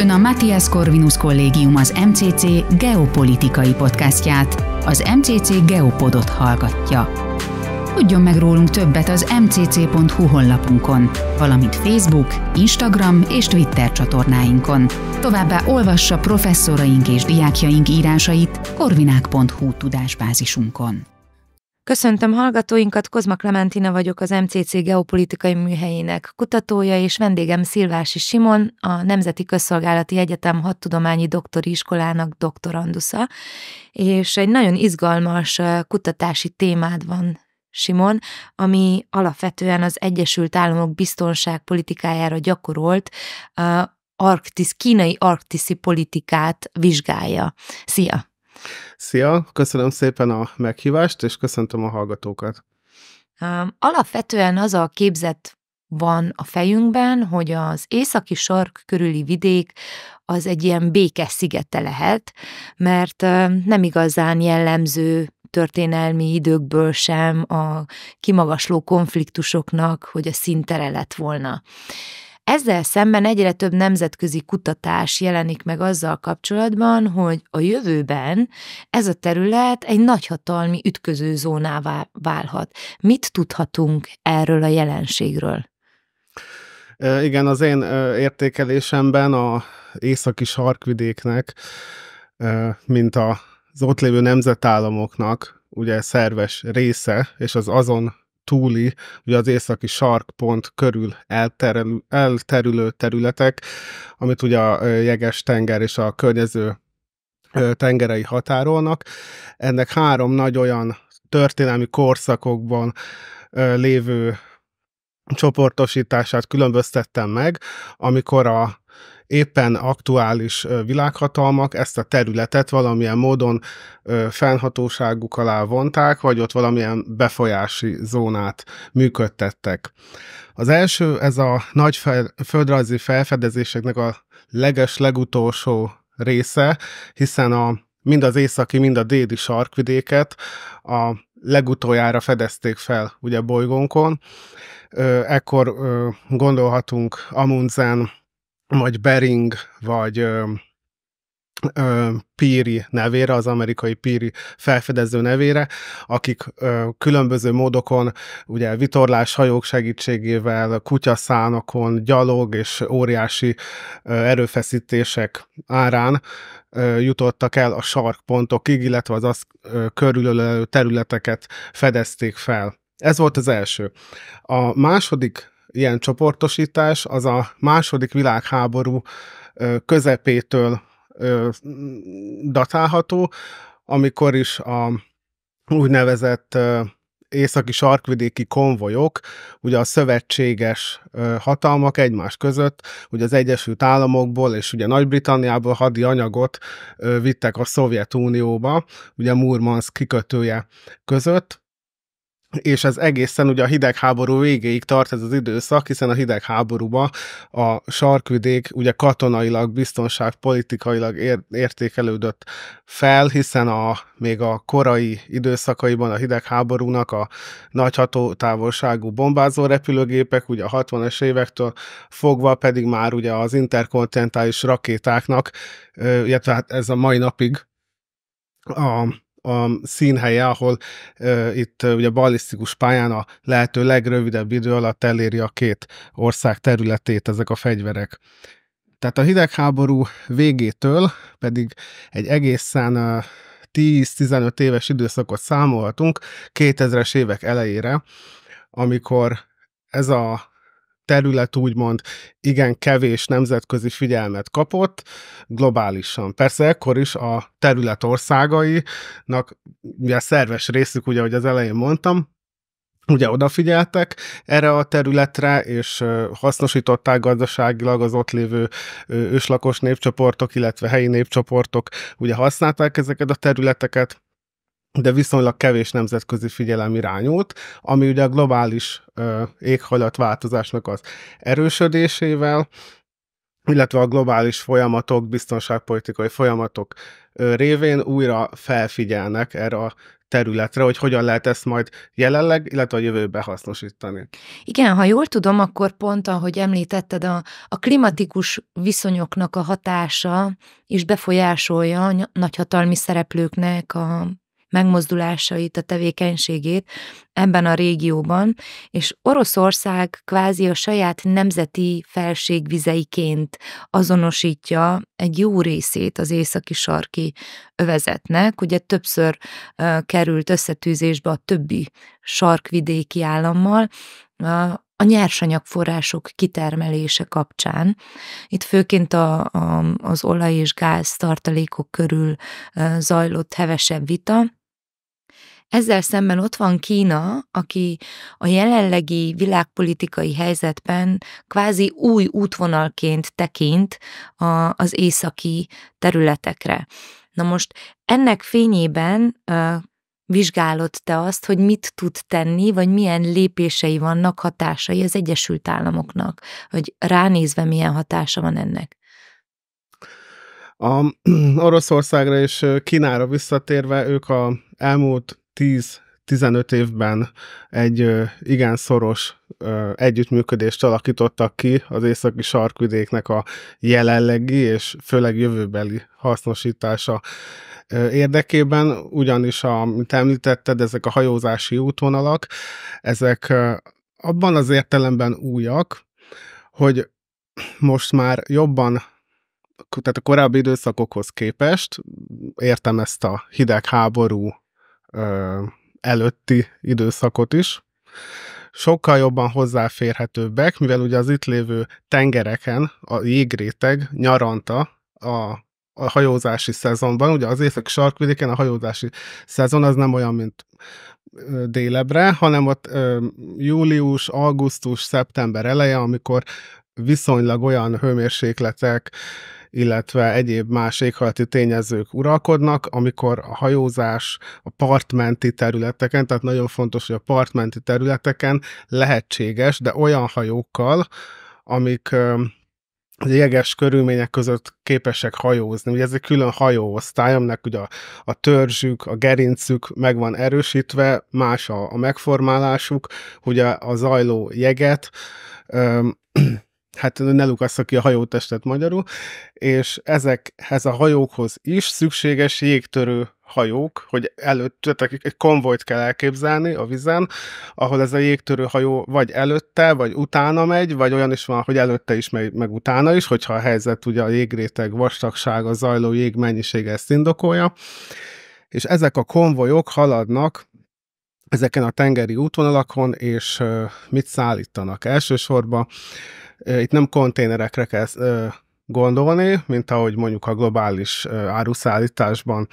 Ön a Matthias Corvinus Kollégium az MCC geopolitikai podcastját, az MCC Geopodot hallgatja. Tudjon meg rólunk többet az mcc.hu honlapunkon, valamint Facebook, Instagram és Twitter csatornáinkon. Továbbá olvassa professzoraink és diákjaink írásait korvinák.hu tudásbázisunkon. Köszöntöm hallgatóinkat, Kozma Klementina vagyok az MCC geopolitikai műhelyének kutatója, és vendégem Szilvási Simon, a Nemzeti Közszolgálati Egyetem hat tudományi doktori iskolának doktorandusza, és egy nagyon izgalmas kutatási témád van Simon, ami alapvetően az Egyesült Államok biztonságpolitikájára gyakorolt arktisz, kínai arktiszi politikát vizsgálja. Szia! Szia, köszönöm szépen a meghívást, és köszöntöm a hallgatókat. Alapvetően az a képzet van a fejünkben, hogy az északi sark körüli vidék az egy ilyen békes szigete lehet, mert nem igazán jellemző történelmi időkből sem a kimagasló konfliktusoknak, hogy a szintere lett volna. Ezzel szemben egyre több nemzetközi kutatás jelenik meg azzal kapcsolatban, hogy a jövőben ez a terület egy nagyhatalmi ütköző zónává válhat. Mit tudhatunk erről a jelenségről? E, igen, az én e, értékelésemben a északi sarkvidéknek, e, mint az ott lévő nemzetállamoknak ugye szerves része, és az azon túli, ugye az északi sarkpont körül elterül, elterülő területek, amit ugye a jeges tenger és a környező tengerei határolnak. Ennek három nagy olyan történelmi korszakokban lévő csoportosítását különböztettem meg, amikor a éppen aktuális világhatalmak ezt a területet valamilyen módon fennhatóságuk alá vonták, vagy ott valamilyen befolyási zónát működtettek. Az első, ez a nagy földrajzi felfedezéseknek a leges legutolsó része, hiszen a mind az északi, mind a déli sarkvidéket a legutoljára fedezték fel ugye bolygónkon. Ekkor gondolhatunk Amundsen, vagy Bering, vagy Piri nevére, az amerikai Piri felfedező nevére, akik ö, különböző módokon, ugye vitorlás hajók segítségével, kutyaszánokon, gyalog és óriási ö, erőfeszítések árán ö, jutottak el a sarkpontokig, illetve az azt körülölő területeket fedezték fel. Ez volt az első. A második ilyen csoportosítás az a második világháború közepétől ö, datálható, amikor is a úgynevezett ö, északi sarkvidéki konvojok, ugye a szövetséges hatalmak egymás között, ugye az Egyesült Államokból és ugye Nagy-Britanniából hadi anyagot vittek a Szovjetunióba, ugye Murmansk kikötője között, és ez egészen ugye a hidegháború végéig tart ez az időszak, hiszen a hidegháborúban a sarkvidék ugye katonailag, biztonságpolitikailag ér- értékelődött fel, hiszen a, még a korai időszakaiban a hidegháborúnak a nagy hatótávolságú bombázó repülőgépek, ugye a 60-es évektől fogva pedig már ugye az interkontinentális rakétáknak, illetve hát ez a mai napig a a színhelye, ahol e, itt ugye ballisztikus pályán a lehető legrövidebb idő alatt eléri a két ország területét ezek a fegyverek. Tehát a hidegháború végétől pedig egy egészen 10-15 éves időszakot számolhatunk 2000-es évek elejére, amikor ez a terület úgymond igen kevés nemzetközi figyelmet kapott globálisan. Persze ekkor is a terület országainak ugye szerves részük, ugye, ahogy az elején mondtam, ugye odafigyeltek erre a területre, és hasznosították gazdaságilag az ott lévő őslakos népcsoportok, illetve helyi népcsoportok, ugye használták ezeket a területeket, de viszonylag kevés nemzetközi figyelem irányult, ami ugye a globális éghajlatváltozásnak az erősödésével, illetve a globális folyamatok, biztonságpolitikai folyamatok révén újra felfigyelnek erre a területre, hogy hogyan lehet ezt majd jelenleg, illetve a jövőben hasznosítani. Igen, ha jól tudom, akkor pont, ahogy említetted, a, a klimatikus viszonyoknak a hatása is befolyásolja a nagyhatalmi szereplőknek a megmozdulásait, a tevékenységét ebben a régióban, és Oroszország kvázi a saját nemzeti felségvizeiként azonosítja egy jó részét az északi sarki övezetnek, ugye többször került összetűzésbe a többi sarkvidéki állammal, a nyersanyagforrások kitermelése kapcsán. Itt főként a, a, az olaj és gáz tartalékok körül zajlott hevesebb vita, ezzel szemben ott van Kína, aki a jelenlegi világpolitikai helyzetben kvázi új útvonalként tekint a, az északi területekre. Na most ennek fényében Vizsgálod te azt, hogy mit tud tenni, vagy milyen lépései vannak hatásai az Egyesült Államoknak, hogy ránézve milyen hatása van ennek. A Oroszországra és Kínára visszatérve, ők a elmúlt 10-15 évben egy igen szoros együttműködést alakítottak ki az északi sarkvidéknek a jelenlegi és főleg jövőbeli hasznosítása érdekében, ugyanis, amit említetted, ezek a hajózási útvonalak, ezek abban az értelemben újak, hogy most már jobban tehát a korábbi időszakokhoz képest, értem ezt a hidegháború előtti időszakot is, sokkal jobban hozzáférhetőbbek, mivel ugye az itt lévő tengereken a jégréteg nyaranta a a hajózási szezonban, ugye az észak sarkvidéken a hajózási szezon az nem olyan, mint délebre, hanem ott ö, július, augusztus, szeptember eleje, amikor viszonylag olyan hőmérsékletek, illetve egyéb más éghajlati tényezők uralkodnak, amikor a hajózás a partmenti területeken, tehát nagyon fontos, hogy a partmenti területeken lehetséges, de olyan hajókkal, amik ö, az jeges körülmények között képesek hajózni. Ugye ez egy külön hajóosztály, aminek ugye a, a törzsük, a gerincük meg van erősítve, más a, a megformálásuk, ugye a zajló jeget, öm, hát ne lukassza ki a hajótestet magyarul, és ezekhez a hajókhoz is szükséges jégtörő hajók, hogy előtt egy konvojt kell elképzelni a vizen, ahol ez a jégtörő hajó vagy előtte, vagy utána megy, vagy olyan is van, hogy előtte is megy, meg utána is, hogyha a helyzet ugye a jégréteg vastagsága, zajló jég mennyisége ezt indokolja és ezek a konvojok haladnak ezeken a tengeri útvonalakon, és mit szállítanak. Elsősorban itt nem konténerekre kell gondolni, mint ahogy mondjuk a globális áruszállításban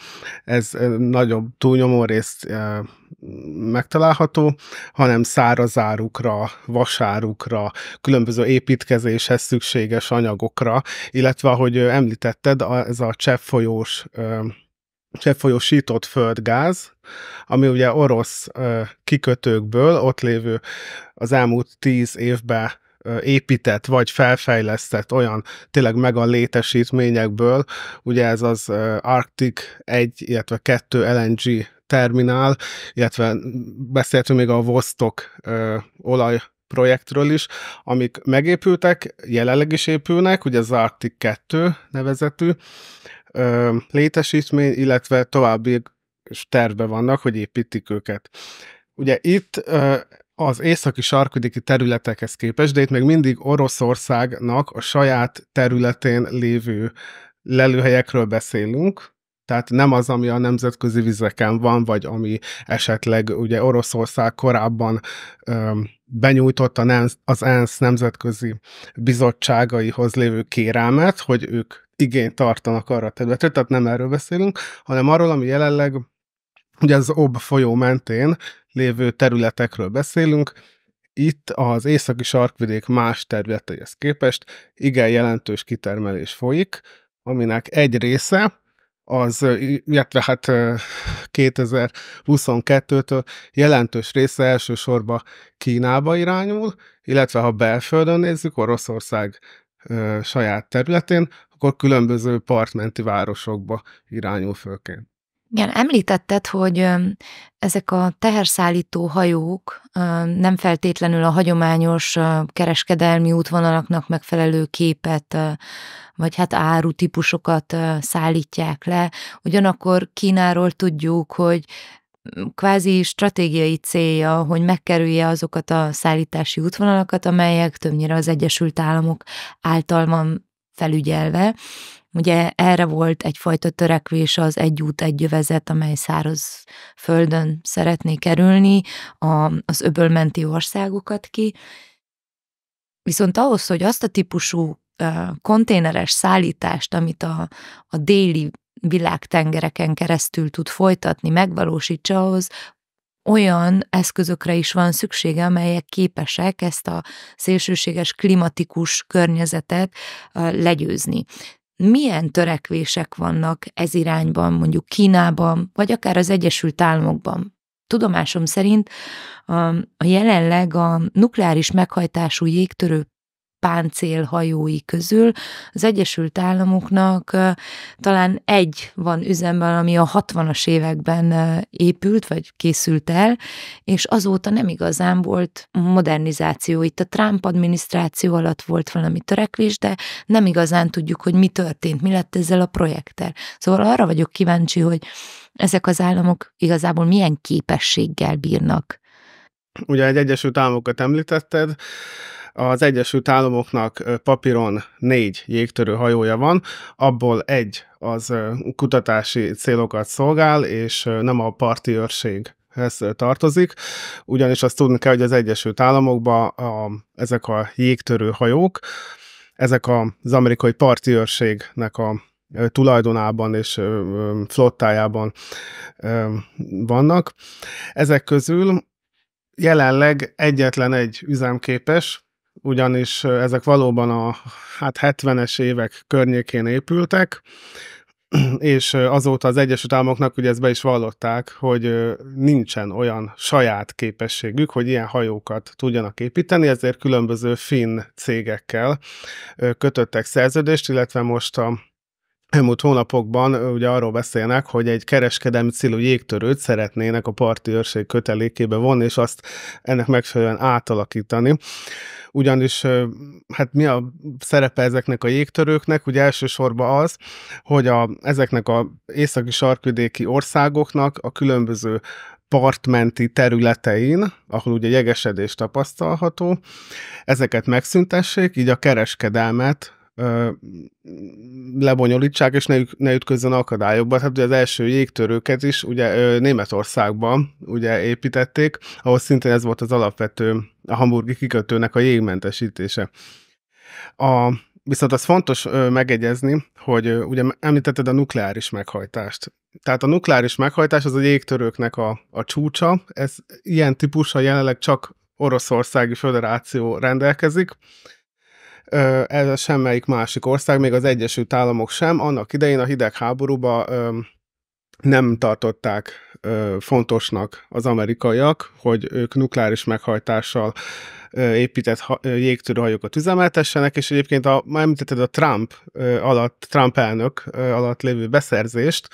ez nagyobb túlnyomó részt megtalálható, hanem szárazárukra, vasárukra, különböző építkezéshez szükséges anyagokra, illetve ahogy említetted, ez a cseppfolyós cseppfolyós sított földgáz, ami ugye orosz kikötőkből ott lévő az elmúlt tíz évben épített vagy felfejlesztett olyan tényleg meg a létesítményekből, ugye ez az Arctic 1, illetve 2 LNG terminál, illetve beszéltünk még a Vostok olaj projektről is, amik megépültek, jelenleg is épülnek, ugye az Arctic 2 nevezetű, ö, létesítmény, illetve további terve vannak, hogy építik őket. Ugye itt ö, az északi sarkvidéki területekhez képest, de itt még mindig Oroszországnak a saját területén lévő lelőhelyekről beszélünk, tehát nem az, ami a nemzetközi vizeken van, vagy ami esetleg ugye Oroszország korábban ö, benyújtott e az ENSZ nemzetközi bizottságaihoz lévő kérelmet, hogy ők igényt tartanak arra a területre, tehát nem erről beszélünk, hanem arról, ami jelenleg ugye az Ob folyó mentén lévő területekről beszélünk, itt az északi sarkvidék más területeihez képest igen jelentős kitermelés folyik, aminek egy része, az, illetve hát 2022-től jelentős része elsősorban Kínába irányul, illetve ha belföldön nézzük, Oroszország saját területén, akkor különböző partmenti városokba irányul fölként. Igen, említetted, hogy ezek a teherszállító hajók nem feltétlenül a hagyományos kereskedelmi útvonalaknak megfelelő képet, vagy hát áru típusokat szállítják le. Ugyanakkor Kínáról tudjuk, hogy kvázi stratégiai célja, hogy megkerülje azokat a szállítási útvonalakat, amelyek többnyire az Egyesült Államok által van felügyelve. Ugye erre volt egyfajta törekvés az egy út, egy jövezet, amely száraz földön szeretné kerülni a, az öbölmenti országokat ki. Viszont ahhoz, hogy azt a típusú konténeres szállítást, amit a, a déli világtengereken keresztül tud folytatni, megvalósítsa, ahhoz olyan eszközökre is van szüksége, amelyek képesek ezt a szélsőséges klimatikus környezetet legyőzni. Milyen törekvések vannak ez irányban, mondjuk Kínában, vagy akár az Egyesült Államokban? Tudomásom szerint a, jelenleg a nukleáris meghajtású jégtörő páncélhajói közül az Egyesült Államoknak talán egy van üzemben, ami a 60-as években épült, vagy készült el, és azóta nem igazán volt modernizáció. Itt a Trump adminisztráció alatt volt valami törekvés, de nem igazán tudjuk, hogy mi történt, mi lett ezzel a projekttel. Szóval arra vagyok kíváncsi, hogy ezek az államok igazából milyen képességgel bírnak. Ugye egy Egyesült Államokat említetted, az Egyesült Államoknak papíron négy jégtörő hajója van, abból egy az kutatási célokat szolgál, és nem a parti őrség ez tartozik, ugyanis azt tudni kell, hogy az Egyesült Államokban a, ezek a jégtörő hajók, ezek az amerikai parti őrségnek a tulajdonában és flottájában vannak. Ezek közül jelenleg egyetlen egy üzemképes, ugyanis ezek valóban a hát 70-es évek környékén épültek, és azóta az Egyesült Államoknak ugye ezt be is vallották, hogy nincsen olyan saját képességük, hogy ilyen hajókat tudjanak építeni, ezért különböző finn cégekkel kötöttek szerződést, illetve most a elmúlt hónapokban ugye arról beszélnek, hogy egy kereskedelmi célú jégtörőt szeretnének a parti őrség kötelékébe vonni, és azt ennek megfelelően átalakítani ugyanis hát mi a szerepe ezeknek a jégtörőknek? Ugye elsősorban az, hogy a, ezeknek a északi sarkvidéki országoknak a különböző partmenti területein, ahol ugye jegesedés tapasztalható, ezeket megszüntessék, így a kereskedelmet lebonyolítsák, és ne, ne ütközzen akadályokba. Tehát ugye az első jégtörőket is ugye Németországban ugye építették, ahol szintén ez volt az alapvető a hamburgi kikötőnek a jégmentesítése. A, viszont az fontos megegyezni, hogy ugye említetted a nukleáris meghajtást. Tehát a nukleáris meghajtás az a jégtörőknek a, a csúcsa, ez ilyen típusa jelenleg csak Oroszországi Föderáció rendelkezik, ez semmelyik másik ország, még az Egyesült Államok sem. Annak idején a hidegháborúba nem tartották fontosnak az amerikaiak, hogy ők nukleáris meghajtással épített jégtörőhajókat üzemeltessenek, és egyébként a, már említetted a Trump alatt, Trump elnök alatt lévő beszerzést,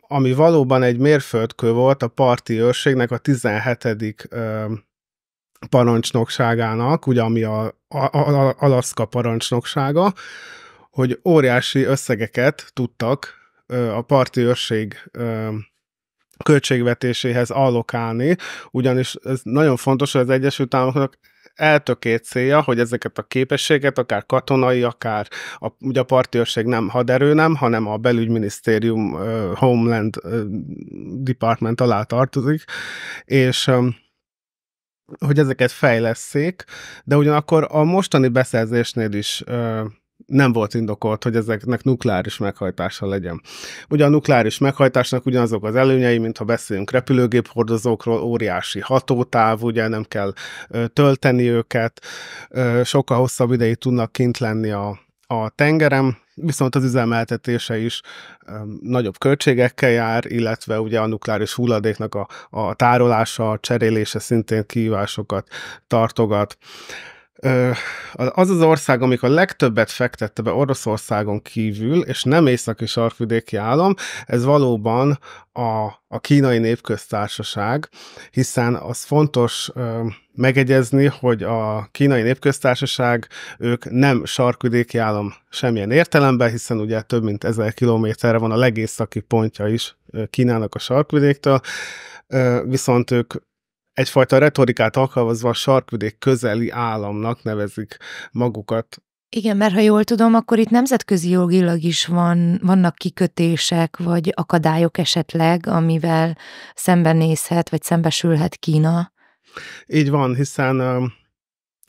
ami valóban egy mérföldkő volt a parti őrségnek a 17 parancsnokságának, ugye ami a, a, a Alaszka parancsnoksága, hogy óriási összegeket tudtak ö, a parti őrség ö, költségvetéséhez allokálni, ugyanis ez nagyon fontos, hogy az Egyesült Államoknak eltökélt célja, hogy ezeket a képességet, akár katonai, akár a, ugye a őrség nem haderő nem, hanem a belügyminisztérium ö, Homeland ö, Department alá tartozik, és ö, hogy ezeket fejleszék, de ugyanakkor a mostani beszerzésnél is ö, nem volt indokolt, hogy ezeknek nukleáris meghajtása legyen. Ugye a nukleáris meghajtásnak ugyanazok az előnyei, mint ha beszélünk repülőgép hordozókról, óriási hatótáv, ugye nem kell ö, tölteni őket, ö, sokkal hosszabb ideig tudnak kint lenni a, a tengerem, viszont az üzemeltetése is nagyobb költségekkel jár, illetve ugye a nukleáris hulladéknak a, a tárolása, a cserélése szintén kihívásokat tartogat az az ország, amikor legtöbbet fektette be Oroszországon kívül, és nem északi sarkvidéki állam, ez valóban a, a kínai népköztársaság, hiszen az fontos ö, megegyezni, hogy a kínai népköztársaság, ők nem sarkvidéki állam semmilyen értelemben, hiszen ugye több mint ezer kilométerre van a legészaki pontja is Kínának a sarkvidéktől, ö, viszont ők egyfajta retorikát alkalmazva a sarkvidék közeli államnak nevezik magukat. Igen, mert ha jól tudom, akkor itt nemzetközi jogilag is van, vannak kikötések, vagy akadályok esetleg, amivel szembenézhet, vagy szembesülhet Kína. Így van, hiszen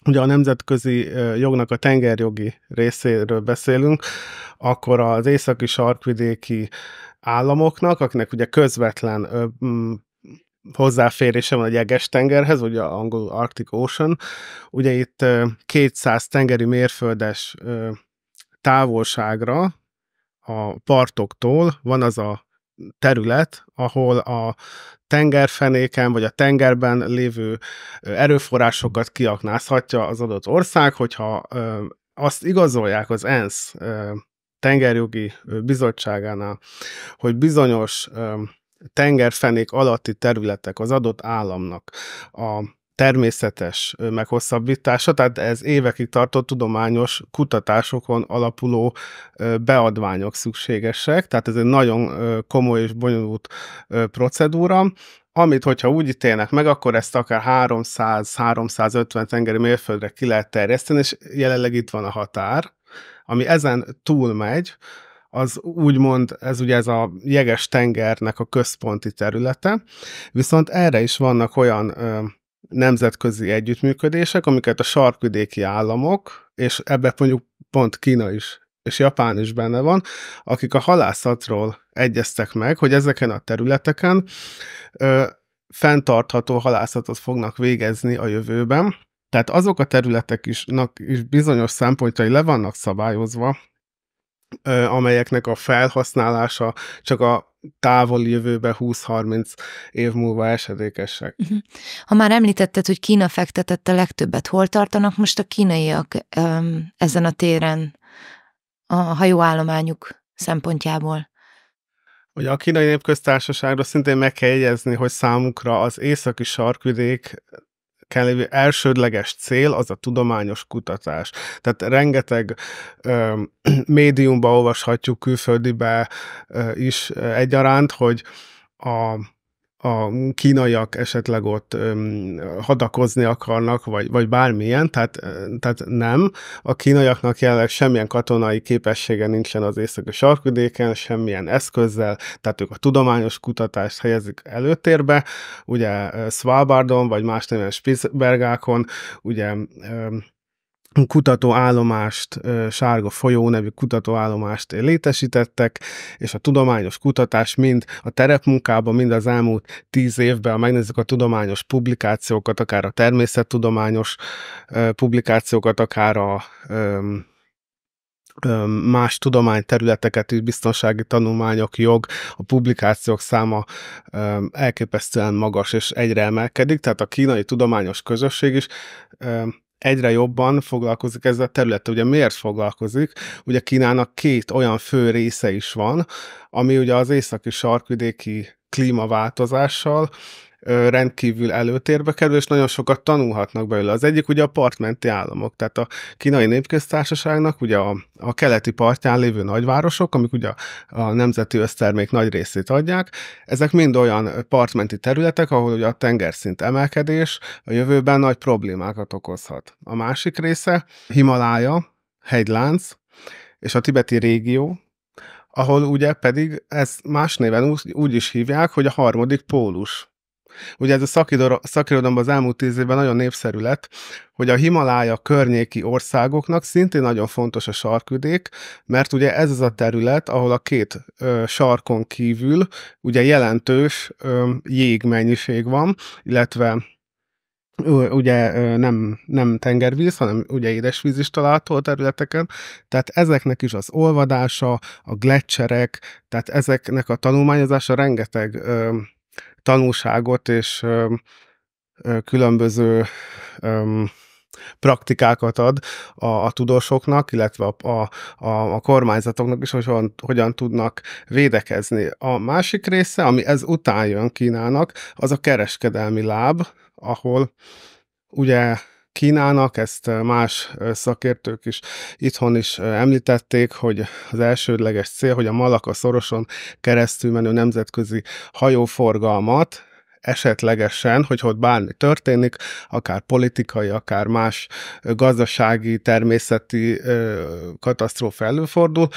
ugye a nemzetközi jognak a tengerjogi részéről beszélünk, akkor az északi sarkvidéki államoknak, akinek ugye közvetlen hozzáférése van a jeges tengerhez, ugye angol Arctic Ocean. Ugye itt 200 tengeri mérföldes távolságra a partoktól van az a terület, ahol a tengerfenéken vagy a tengerben lévő erőforrásokat kiaknázhatja az adott ország, hogyha azt igazolják az ENSZ tengerjogi bizottságánál, hogy bizonyos tengerfenék alatti területek az adott államnak a természetes meghosszabbítása, tehát ez évekig tartó tudományos kutatásokon alapuló beadványok szükségesek, tehát ez egy nagyon komoly és bonyolult procedúra, amit, hogyha úgy ítélnek meg, akkor ezt akár 300-350 tengeri mérföldre ki lehet terjeszteni, és jelenleg itt van a határ, ami ezen túl megy, az úgymond, ez ugye ez a jeges tengernek a központi területe, viszont erre is vannak olyan ö, nemzetközi együttműködések, amiket a sarkvidéki államok, és ebbe mondjuk pont Kína is és Japán is benne van, akik a halászatról egyeztek meg, hogy ezeken a területeken ö, fenntartható halászatot fognak végezni a jövőben. Tehát azok a területek is, is bizonyos szempontjai le vannak szabályozva, amelyeknek a felhasználása csak a távol jövőbe 20-30 év múlva esedékesek. Mhm. Ha már említetted, hogy Kína fektetett a legtöbbet, hol tartanak most a kínaiak ezen a téren a hajóállományuk szempontjából? Ugye a kínai népköztársaságra szintén meg kell jegyezni, hogy számukra az északi sarkvidék kell, elsődleges cél az a tudományos kutatás. Tehát rengeteg ö, médiumba olvashatjuk külföldibe ö, is egyaránt, hogy a a kínaiak esetleg ott hadakozni akarnak, vagy, vagy bármilyen, tehát, tehát nem. A kínaiaknak jelenleg semmilyen katonai képessége nincsen az északi sarkvidéken, semmilyen eszközzel, tehát ők a tudományos kutatást helyezik előtérbe, ugye Svalbardon, vagy más néven Spitzbergákon, ugye kutatóállomást, Sárga folyó nevű kutatóállomást létesítettek, és a tudományos kutatás mind a terepmunkában, mind az elmúlt tíz évben, ha megnézzük a tudományos publikációkat, akár a természettudományos publikációkat, akár a más tudományterületeket, biztonsági tanulmányok, jog, a publikációk száma elképesztően magas és egyre emelkedik, tehát a kínai tudományos közösség is egyre jobban foglalkozik ezzel a területtel. Ugye miért foglalkozik? Ugye Kínának két olyan fő része is van, ami ugye az északi sarkvidéki klímaváltozással, rendkívül előtérbe kerül, és nagyon sokat tanulhatnak belőle. Az egyik ugye a partmenti államok, tehát a kínai népköztársaságnak ugye a, a keleti partján lévő nagyvárosok, amik ugye a, a nemzeti össztermék nagy részét adják, ezek mind olyan partmenti területek, ahol ugye a tengerszint emelkedés a jövőben nagy problémákat okozhat. A másik része Himalája, hegylánc, és a tibeti régió, ahol ugye pedig ez más néven úgy, úgy is hívják, hogy a harmadik pólus. Ugye ez a szakidor, szakirodalomban az elmúlt tíz évben nagyon népszerű lett, hogy a Himalája környéki országoknak szintén nagyon fontos a sarküdék, mert ugye ez az a terület, ahol a két ö, sarkon kívül ugye jelentős ö, jégmennyiség van, illetve ugye nem, nem tengervíz, hanem ugye édesvíz is található a területeken, tehát ezeknek is az olvadása, a gletszerek, tehát ezeknek a tanulmányozása rengeteg ö, tanulságot és különböző praktikákat ad a, a tudósoknak, illetve a, a, a, a kormányzatoknak is, hogy hogyan, hogyan tudnak védekezni. A másik része, ami ez után jön Kínának, az a kereskedelmi láb, ahol ugye Kínának, ezt más szakértők is itthon is említették, hogy az elsődleges cél, hogy a Malaka szoroson keresztül menő nemzetközi hajóforgalmat esetlegesen, hogy ott bármi történik, akár politikai, akár más gazdasági, természeti katasztrófa előfordul,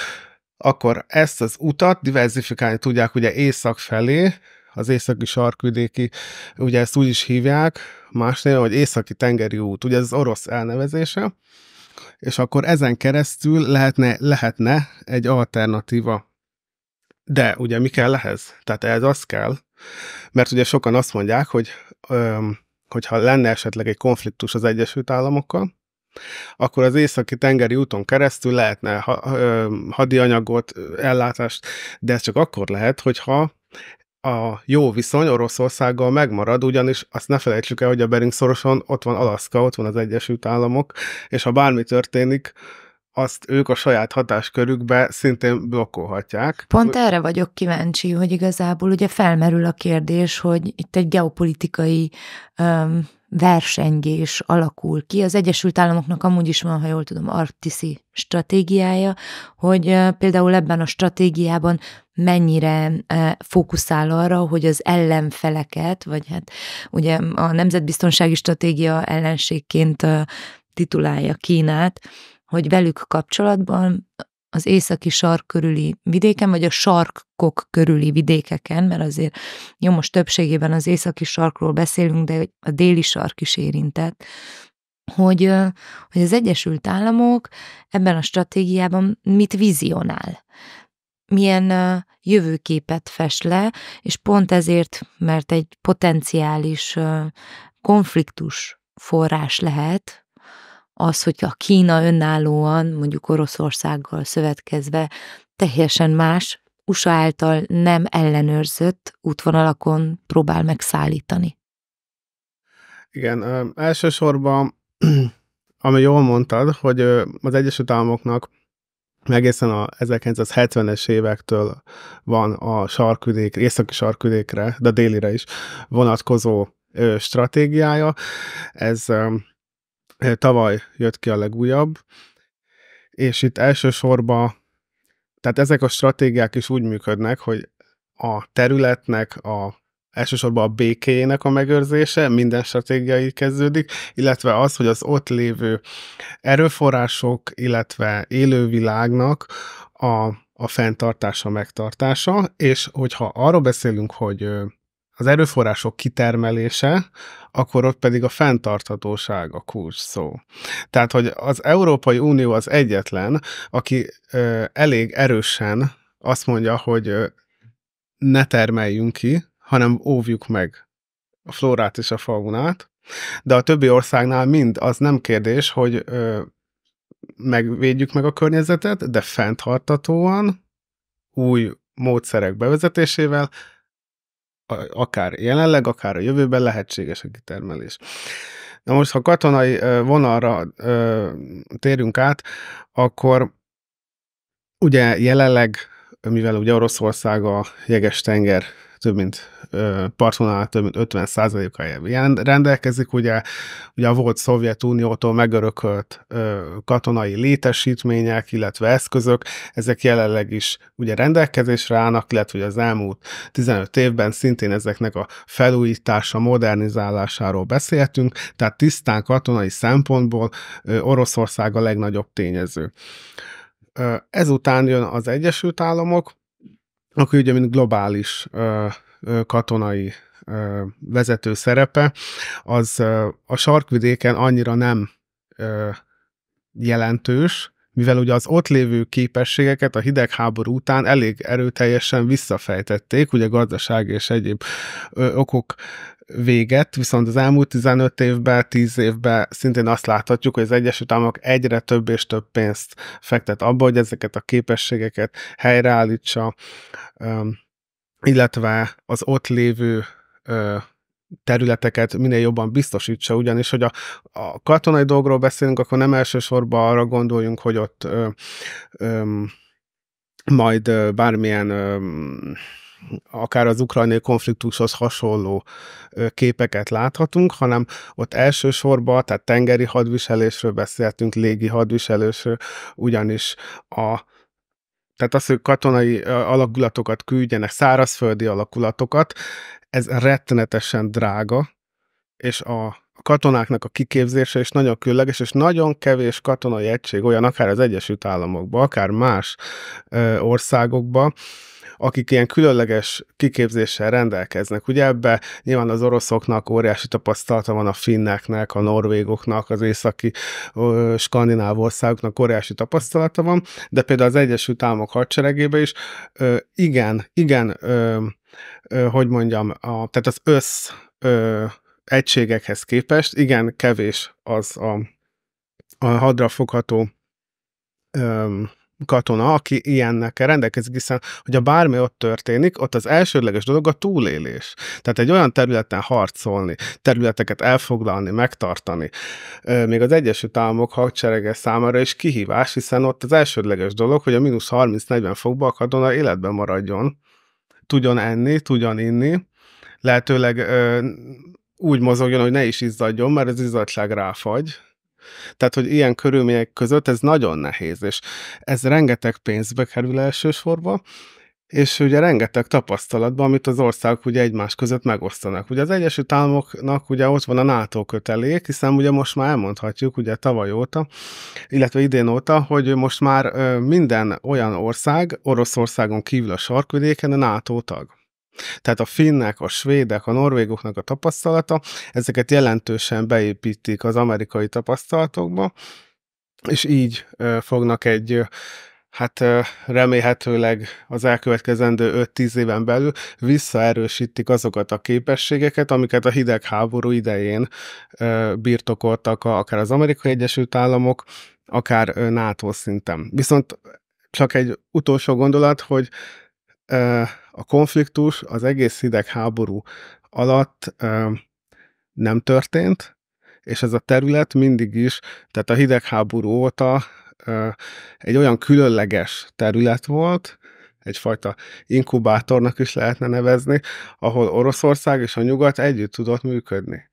akkor ezt az utat diversifikálni tudják ugye észak felé, az északi sarkvidéki, ugye ezt úgy is hívják, más néven, hogy északi tengeri út, ugye ez az orosz elnevezése, és akkor ezen keresztül lehetne, lehetne egy alternatíva. De ugye mi kell ehhez? Tehát ez az kell, mert ugye sokan azt mondják, hogy öm, hogyha lenne esetleg egy konfliktus az Egyesült Államokkal, akkor az északi tengeri úton keresztül lehetne ha, ö, hadianyagot, ellátást, de ez csak akkor lehet, hogyha a jó viszony Oroszországgal megmarad, ugyanis azt ne felejtsük el, hogy a Bering szoroson ott van Alaszka, ott van az Egyesült Államok, és ha bármi történik, azt ők a saját hatáskörükbe szintén blokkolhatják. Pont erre vagyok kíváncsi, hogy igazából ugye felmerül a kérdés, hogy itt egy geopolitikai um, versengés alakul ki. Az Egyesült Államoknak amúgy is van, ha jól tudom, artiszi stratégiája, hogy például ebben a stratégiában mennyire e, fókuszál arra, hogy az ellenfeleket, vagy hát ugye a nemzetbiztonsági stratégia ellenségként e, titulálja Kínát, hogy velük kapcsolatban az északi sark körüli vidéken, vagy a sarkok körüli vidékeken, mert azért jó, most többségében az északi sarkról beszélünk, de a déli sark is érintett, hogy, e, hogy az Egyesült Államok ebben a stratégiában mit vizionál milyen jövőképet fest le, és pont ezért, mert egy potenciális konfliktus forrás lehet, az, hogy a Kína önállóan, mondjuk Oroszországgal szövetkezve teljesen más, USA által nem ellenőrzött útvonalakon próbál megszállítani. Igen, elsősorban, ami jól mondtad, hogy az Egyesült Államoknak egészen a 1970-es évektől van a sarkvidék, északi sarkvidékre, de délire is vonatkozó stratégiája. Ez tavaly jött ki a legújabb, és itt elsősorban, tehát ezek a stratégiák is úgy működnek, hogy a területnek a elsősorban a békéjének a megőrzése, minden stratégiai kezdődik, illetve az, hogy az ott lévő erőforrások, illetve élővilágnak a, a fenntartása, megtartása, és hogyha arról beszélünk, hogy az erőforrások kitermelése, akkor ott pedig a fenntarthatóság a kulcs szó. Tehát, hogy az Európai Unió az egyetlen, aki ö, elég erősen azt mondja, hogy ö, ne termeljünk ki, hanem óvjuk meg a flórát és a faunát, de a többi országnál mind az nem kérdés, hogy ö, megvédjük meg a környezetet, de fenntartatóan, új módszerek bevezetésével, akár jelenleg, akár a jövőben lehetséges a kitermelés. Na most, ha katonai vonalra ö, térünk át, akkor ugye jelenleg, mivel ugye Oroszország a jeges tenger több mint partonál több mint 50 a rendelkezik. Ugye, ugye a volt Szovjetuniótól megörökölt ö, katonai létesítmények, illetve eszközök, ezek jelenleg is ugye rendelkezésre állnak, illetve az elmúlt 15 évben szintén ezeknek a felújítása, modernizálásáról beszéltünk, tehát tisztán katonai szempontból ö, Oroszország a legnagyobb tényező. Ezután jön az Egyesült Államok, akkor ugye, mint globális ö, ö, katonai ö, vezető szerepe, az ö, a sarkvidéken annyira nem ö, jelentős, mivel ugye az ott lévő képességeket a hidegháború után elég erőteljesen visszafejtették, ugye gazdaság és egyéb okok véget, viszont az elmúlt 15 évben, 10 évben szintén azt láthatjuk, hogy az Egyesült Államok egyre több és több pénzt fektet abba, hogy ezeket a képességeket helyreállítsa, illetve az ott lévő területeket minél jobban biztosítsa, ugyanis, hogy a, a katonai dolgról beszélünk, akkor nem elsősorban arra gondoljunk, hogy ott ö, ö, majd ö, bármilyen ö, akár az ukrajnai konfliktushoz hasonló képeket láthatunk, hanem ott elsősorban, tehát tengeri hadviselésről beszéltünk, légi hadviselésről, ugyanis a tehát az, hogy katonai alakulatokat küldjenek, szárazföldi alakulatokat, ez rettenetesen drága, és a katonáknak a kiképzése is nagyon különleges, és nagyon kevés katonai egység olyan, akár az Egyesült Államokban, akár más országokban, akik ilyen különleges kiképzéssel rendelkeznek. Ugye ebbe nyilván az oroszoknak óriási tapasztalata van, a finneknek, a norvégoknak, az északi ö, skandináv országoknak óriási tapasztalata van, de például az Egyesült Államok hadseregében is ö, igen, igen, ö, ö, hogy mondjam, a, tehát az össz ö, egységekhez képest igen kevés az a, a hadrafogható katona, aki ilyennek rendelkezik, hiszen hogyha bármi ott történik, ott az elsődleges dolog a túlélés. Tehát egy olyan területen harcolni, területeket elfoglalni, megtartani. Még az Egyesült Államok hadserege számára is kihívás, hiszen ott az elsődleges dolog, hogy a mínusz 30-40 fokba a katona életben maradjon, tudjon enni, tudjon inni, lehetőleg úgy mozogjon, hogy ne is izzadjon, mert az izzadság ráfagy, tehát, hogy ilyen körülmények között ez nagyon nehéz, és ez rengeteg pénzbe kerül elsősorban, és ugye rengeteg tapasztalatban, amit az országok ugye egymás között megosztanak. Ugye az Egyesült Államoknak ugye ott van a NATO kötelék, hiszen ugye most már elmondhatjuk ugye tavaly óta, illetve idén óta, hogy most már minden olyan ország Oroszországon kívül a sarkvidéken a NATO tag. Tehát a finnek, a svédek, a norvégoknak a tapasztalata, ezeket jelentősen beépítik az amerikai tapasztalatokba, és így fognak egy hát remélhetőleg az elkövetkezendő 5-10 éven belül visszaerősítik azokat a képességeket, amiket a hidegháború idején birtokoltak akár az Amerikai Egyesült Államok, akár NATO szinten. Viszont csak egy utolsó gondolat, hogy a konfliktus az egész hidegháború alatt nem történt, és ez a terület mindig is, tehát a hidegháború óta egy olyan különleges terület volt, egyfajta inkubátornak is lehetne nevezni, ahol Oroszország és a Nyugat együtt tudott működni.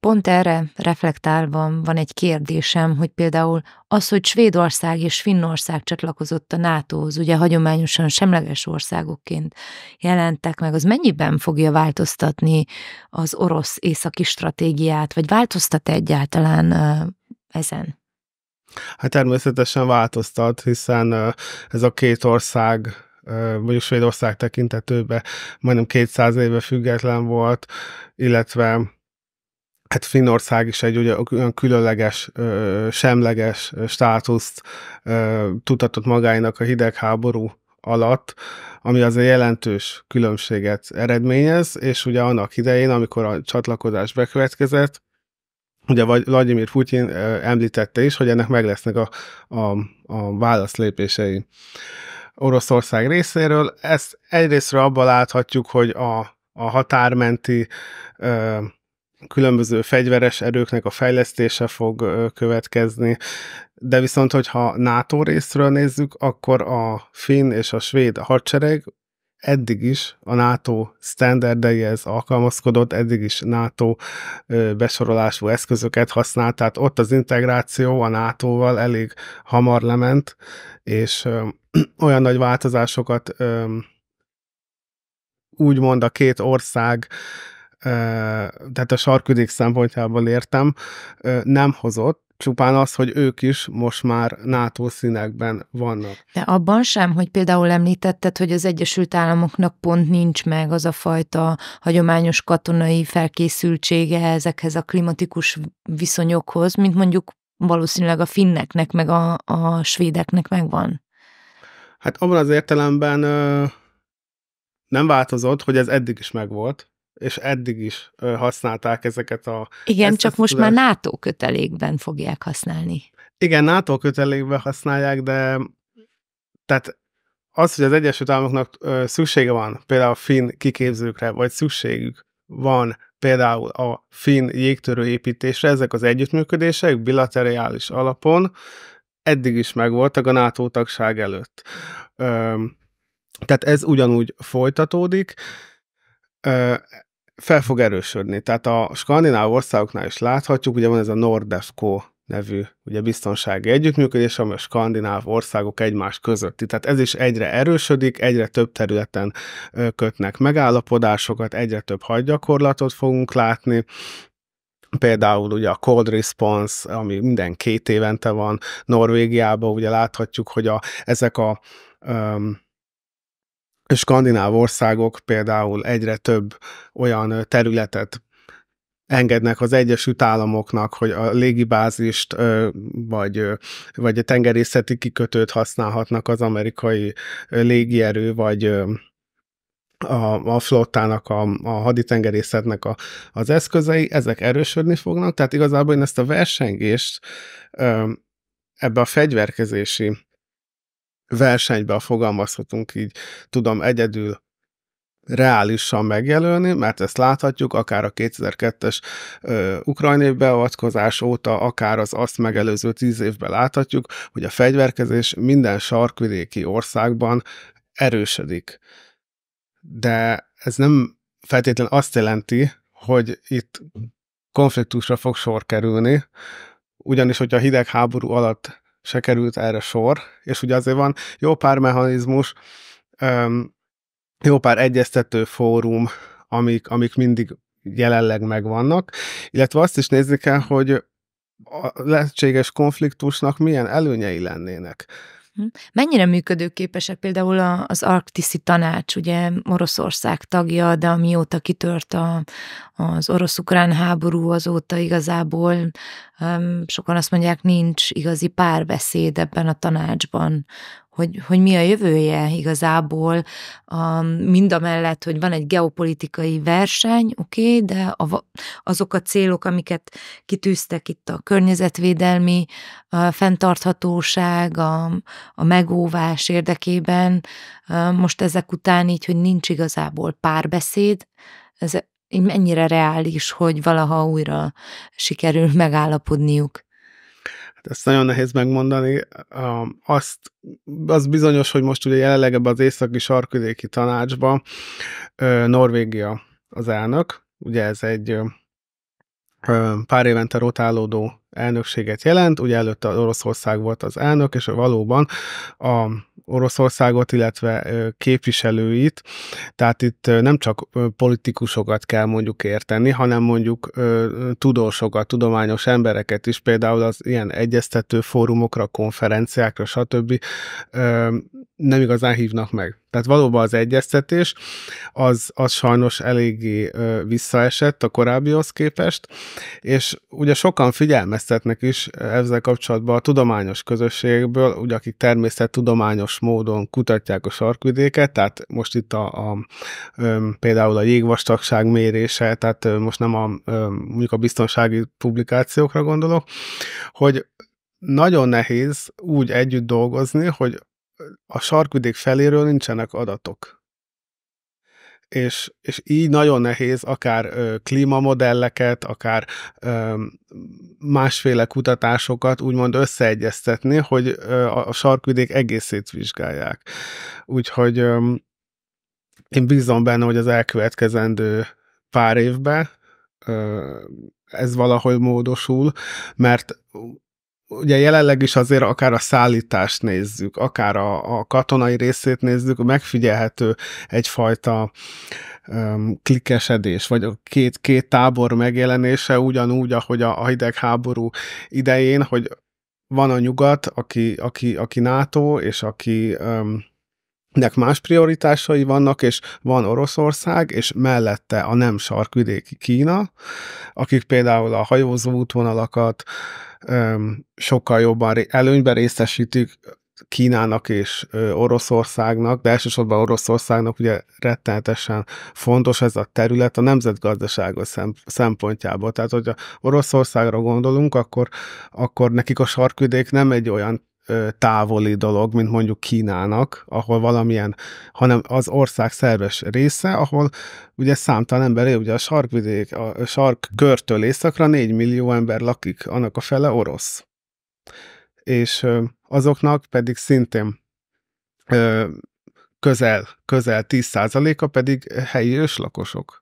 Pont erre reflektálva van egy kérdésem, hogy például az, hogy Svédország és Finnország csatlakozott a NATO-hoz, ugye hagyományosan semleges országokként jelentek meg, az mennyiben fogja változtatni az orosz északi stratégiát, vagy változtat -e egyáltalán ezen? Hát természetesen változtat, hiszen ez a két ország mondjuk Svédország tekintetőben majdnem 200 éve független volt, illetve hát Finnország is egy ugye, olyan különleges, semleges státuszt tudatott magáinak a hidegháború alatt, ami azért jelentős különbséget eredményez, és ugye annak idején, amikor a csatlakozás bekövetkezett, ugye Vladimir Putin említette is, hogy ennek meg lesznek a, a, a válaszlépései Oroszország részéről. Ezt egyrésztről abban láthatjuk, hogy a, a határmenti különböző fegyveres erőknek a fejlesztése fog következni, de viszont, hogyha NATO részről nézzük, akkor a finn és a svéd hadsereg eddig is a NATO standardeihez alkalmazkodott, eddig is NATO besorolású eszközöket használt, tehát ott az integráció a NATO-val elég hamar lement, és olyan nagy változásokat úgymond a két ország tehát a sarkvidék szempontjából értem, nem hozott, csupán az, hogy ők is most már NATO színekben vannak. De abban sem, hogy például említetted, hogy az Egyesült Államoknak pont nincs meg az a fajta hagyományos katonai felkészültsége ezekhez a klimatikus viszonyokhoz, mint mondjuk valószínűleg a finneknek, meg a, a svédeknek megvan. Hát abban az értelemben ö, nem változott, hogy ez eddig is megvolt és eddig is használták ezeket a... Igen, csak most már NATO kötelékben fogják használni. Igen, NATO kötelékben használják, de tehát az, hogy az Egyesült Államoknak szüksége van például a finn kiképzőkre, vagy szükségük van például a finn jégtörő építésre, ezek az együttműködések bilaterális alapon eddig is megvoltak a NATO tagság előtt. tehát ez ugyanúgy folytatódik fel fog erősödni. Tehát a skandináv országoknál is láthatjuk, ugye van ez a Nordesco nevű ugye biztonsági együttműködés, ami a skandináv országok egymás közötti. Tehát ez is egyre erősödik, egyre több területen kötnek megállapodásokat, egyre több hadgyakorlatot fogunk látni, Például ugye a cold response, ami minden két évente van Norvégiában, ugye láthatjuk, hogy a, ezek a um, skandináv országok például egyre több olyan területet engednek az Egyesült Államoknak, hogy a légibázist vagy, vagy a tengerészeti kikötőt használhatnak az amerikai légierő, vagy a, a flottának, a, a haditengerészetnek a, az eszközei, ezek erősödni fognak, tehát igazából én ezt a versengést ebbe a fegyverkezési versenyben fogalmazhatunk így, tudom egyedül reálisan megjelölni, mert ezt láthatjuk, akár a 2002-es ukrajnai beavatkozás óta, akár az azt megelőző tíz évben láthatjuk, hogy a fegyverkezés minden sarkvidéki országban erősödik. De ez nem feltétlenül azt jelenti, hogy itt konfliktusra fog sor kerülni, ugyanis, hogyha a hidegháború alatt se került erre sor, és ugye azért van jó pár mechanizmus, jó pár egyeztető fórum, amik, amik mindig jelenleg megvannak, illetve azt is nézni kell, hogy a lehetséges konfliktusnak milyen előnyei lennének. Mhm. Mennyire működőképesek például az arktiszi tanács, ugye Oroszország tagja, de amióta kitört a, az orosz-ukrán háború, azóta igazából um, sokan azt mondják, nincs igazi párbeszéd ebben a tanácsban, hogy, hogy mi a jövője igazából, a, um, mind a mellett, hogy van egy geopolitikai verseny, oké, okay, de a, azok a célok, amiket kitűztek itt a környezetvédelmi a uh, fenntarthatóság, a, a megóvás érdekében, uh, most ezek után így, hogy nincs igazából párbeszéd, ez mennyire reális, hogy valaha újra sikerül megállapodniuk ezt nagyon nehéz megmondani. azt, az bizonyos, hogy most ugye jelenleg ebben az északi sarkvidéki tanácsba Norvégia az elnök, ugye ez egy pár évente rotálódó elnökséget jelent, ugye előtte Oroszország volt az elnök, és valóban a Oroszországot, illetve képviselőit, tehát itt nem csak politikusokat kell mondjuk érteni, hanem mondjuk tudósokat, tudományos embereket is, például az ilyen egyeztető fórumokra, konferenciákra, stb. nem igazán hívnak meg. Tehát valóban az egyeztetés, az, az sajnos eléggé ö, visszaesett a korábbihoz képest, és ugye sokan figyelmeztetnek is ezzel kapcsolatban a tudományos közösségből, ugye akik természettudományos módon kutatják a sarkvidéket, tehát most itt a, a ö, például a jégvastagság mérése, tehát ö, most nem a, ö, mondjuk a biztonsági publikációkra gondolok, hogy nagyon nehéz úgy együtt dolgozni, hogy a sarkvidék feléről nincsenek adatok. És, és így nagyon nehéz akár ö, klímamodelleket, akár ö, másféle kutatásokat úgymond összeegyeztetni, hogy ö, a sarkvidék egészét vizsgálják. Úgyhogy ö, én bízom benne, hogy az elkövetkezendő pár évben ö, ez valahogy módosul, mert ugye jelenleg is azért akár a szállítást nézzük, akár a, a katonai részét nézzük, megfigyelhető egyfajta um, klikkesedés, vagy a két, két tábor megjelenése ugyanúgy, ahogy a, a hidegháború idején, hogy van a nyugat, aki, aki, aki NATO, és aki um, nek más prioritásai vannak, és van Oroszország, és mellette a nem sarkvidéki Kína, akik például a hajózó útvonalakat, sokkal jobban előnyben részesítjük Kínának és Oroszországnak, de elsősorban Oroszországnak ugye rettenetesen fontos ez a terület a nemzetgazdaságos szempontjából. Tehát, hogyha Oroszországra gondolunk, akkor, akkor nekik a sarkvidék nem egy olyan távoli dolog, mint mondjuk Kínának, ahol valamilyen, hanem az ország szerves része, ahol ugye számtalan ember él, ugye a sarkvidék, a sark körtől északra 4 millió ember lakik, annak a fele orosz. És azoknak pedig szintén közel, közel 10%-a pedig helyi őslakosok.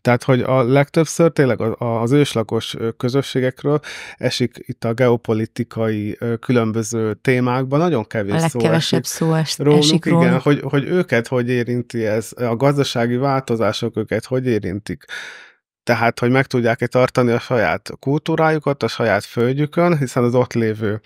Tehát, hogy a legtöbbször tényleg az őslakos közösségekről esik itt a geopolitikai különböző témákban, nagyon kevés a szó legkevesebb esik szó esik róluk, esik igen, Hogy, hogy őket hogy érinti ez, a gazdasági változások őket hogy érintik. Tehát, hogy meg tudják-e tartani a saját kultúrájukat, a saját földjükön, hiszen az ott lévő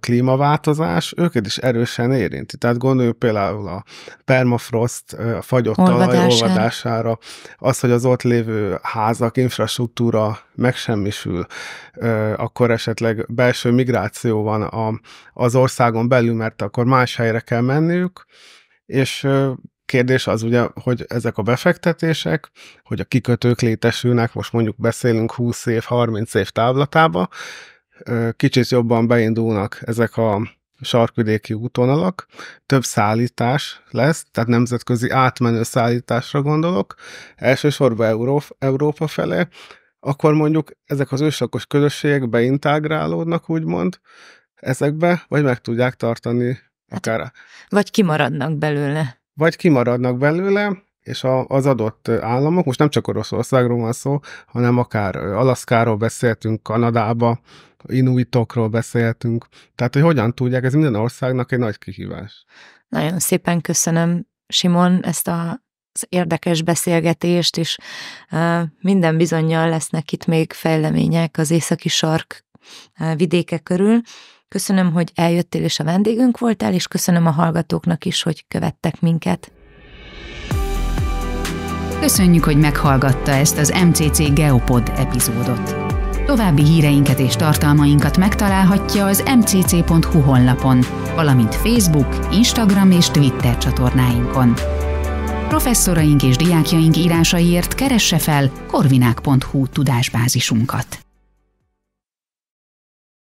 klímaváltozás őket is erősen érinti. Tehát gondoljuk például a permafrost, a fagyott Olvadása. talaj olvadására, az, hogy az ott lévő házak, infrastruktúra megsemmisül, akkor esetleg belső migráció van a, az országon belül, mert akkor más helyre kell menniük, és kérdés az ugye, hogy ezek a befektetések, hogy a kikötők létesülnek, most mondjuk beszélünk 20 év, 30 év távlatába, kicsit jobban beindulnak ezek a sarkvidéki útvonalak, több szállítás lesz, tehát nemzetközi átmenő szállításra gondolok, elsősorban Euró- Európa felé, akkor mondjuk ezek az őslakos közösségek beintágrálódnak, úgymond, ezekbe, vagy meg tudják tartani hát, akár. Vagy kimaradnak belőle. Vagy kimaradnak belőle, és a, az adott államok, most nem csak Oroszországról van szó, hanem akár Alaszkáról beszéltünk, Kanadába, inuitokról beszéltünk, tehát hogy hogyan tudják, ez minden országnak egy nagy kihívás. Nagyon szépen köszönöm, Simon, ezt a az érdekes beszélgetést, és minden bizonyal lesznek itt még fejlemények az északi sark vidéke körül. Köszönöm, hogy eljöttél és a vendégünk voltál, és köszönöm a hallgatóknak is, hogy követtek minket. Köszönjük, hogy meghallgatta ezt az MCC Geopod epizódot. További híreinket és tartalmainkat megtalálhatja az mcc.hu honlapon, valamint Facebook, Instagram és Twitter csatornáinkon. Professzoraink és diákjaink írásaiért keresse fel korvinák.hu tudásbázisunkat.